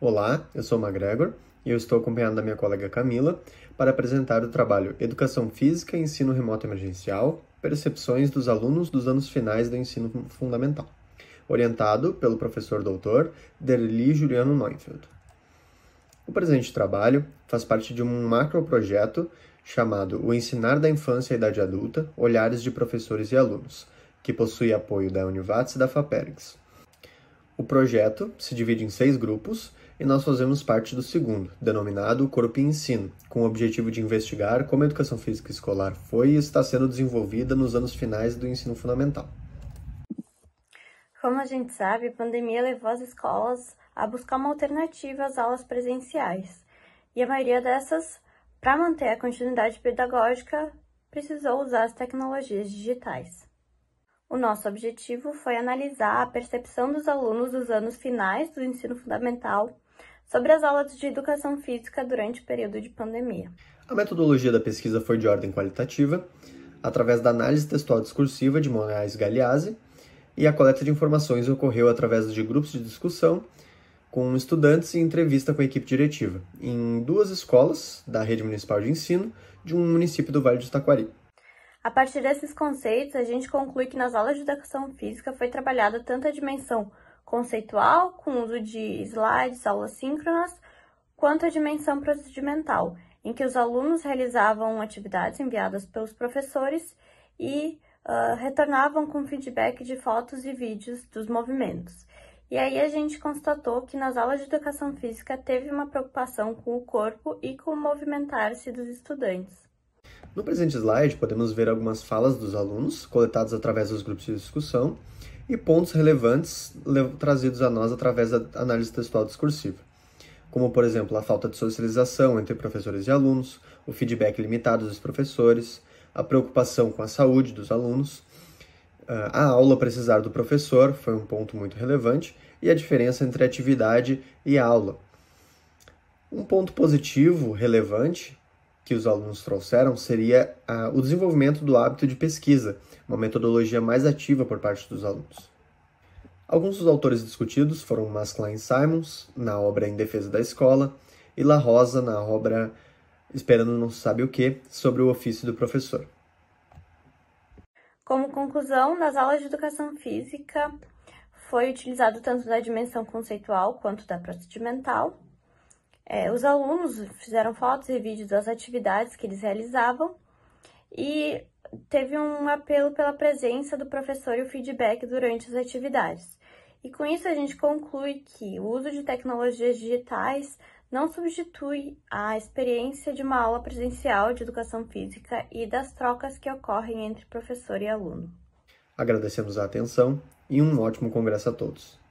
Olá, eu sou McGregor e eu estou acompanhado da minha colega Camila para apresentar o trabalho Educação Física e Ensino Remoto Emergencial Percepções dos alunos dos anos finais do ensino fundamental, orientado pelo professor doutor Derli Juliano Neufeld. O presente trabalho faz parte de um macroprojeto chamado O Ensinar da Infância e Idade Adulta, Olhares de Professores e Alunos, que possui apoio da Univates e da FAPERGS. O projeto se divide em seis grupos e nós fazemos parte do segundo, denominado Corpo e Ensino, com o objetivo de investigar como a educação física escolar foi e está sendo desenvolvida nos anos finais do ensino fundamental. Como a gente sabe, a pandemia levou as escolas a buscar uma alternativa às aulas presenciais, e a maioria dessas, para manter a continuidade pedagógica, precisou usar as tecnologias digitais. O nosso objetivo foi analisar a percepção dos alunos dos anos finais do ensino fundamental sobre as aulas de educação física durante o período de pandemia. A metodologia da pesquisa foi de ordem qualitativa, através da análise textual discursiva de Moraes Galeazzi, e a coleta de informações ocorreu através de grupos de discussão com estudantes e entrevista com a equipe diretiva, em duas escolas da rede municipal de ensino de um município do Vale do Taquari. A partir desses conceitos, a gente conclui que nas aulas de educação física foi trabalhada tanto a dimensão conceitual, com uso de slides, aulas síncronas, quanto a dimensão procedimental, em que os alunos realizavam atividades enviadas pelos professores e uh, retornavam com feedback de fotos e vídeos dos movimentos. E aí a gente constatou que nas aulas de educação física teve uma preocupação com o corpo e com o movimentar-se dos estudantes. No presente slide, podemos ver algumas falas dos alunos, coletadas através dos grupos de discussão, e pontos relevantes trazidos a nós através da análise textual discursiva. Como, por exemplo, a falta de socialização entre professores e alunos, o feedback limitado dos professores, a preocupação com a saúde dos alunos, ah, a aula precisar do professor, foi um ponto muito relevante, e a diferença entre atividade e aula. Um ponto positivo relevante que os alunos trouxeram seria ah, o desenvolvimento do hábito de pesquisa, uma metodologia mais ativa por parte dos alunos. Alguns dos autores discutidos foram Maskelyne Simons, na obra Em Defesa da Escola, e La Rosa, na obra Esperando Não Sabe O Que, sobre o ofício do professor. Como conclusão, nas aulas de educação física foi utilizado tanto da dimensão conceitual quanto da procedimental, é, os alunos fizeram fotos e vídeos das atividades que eles realizavam e teve um apelo pela presença do professor e o feedback durante as atividades. E com isso a gente conclui que o uso de tecnologias digitais não substitui a experiência de uma aula presencial de educação física e das trocas que ocorrem entre professor e aluno. Agradecemos a atenção e um ótimo congresso a todos.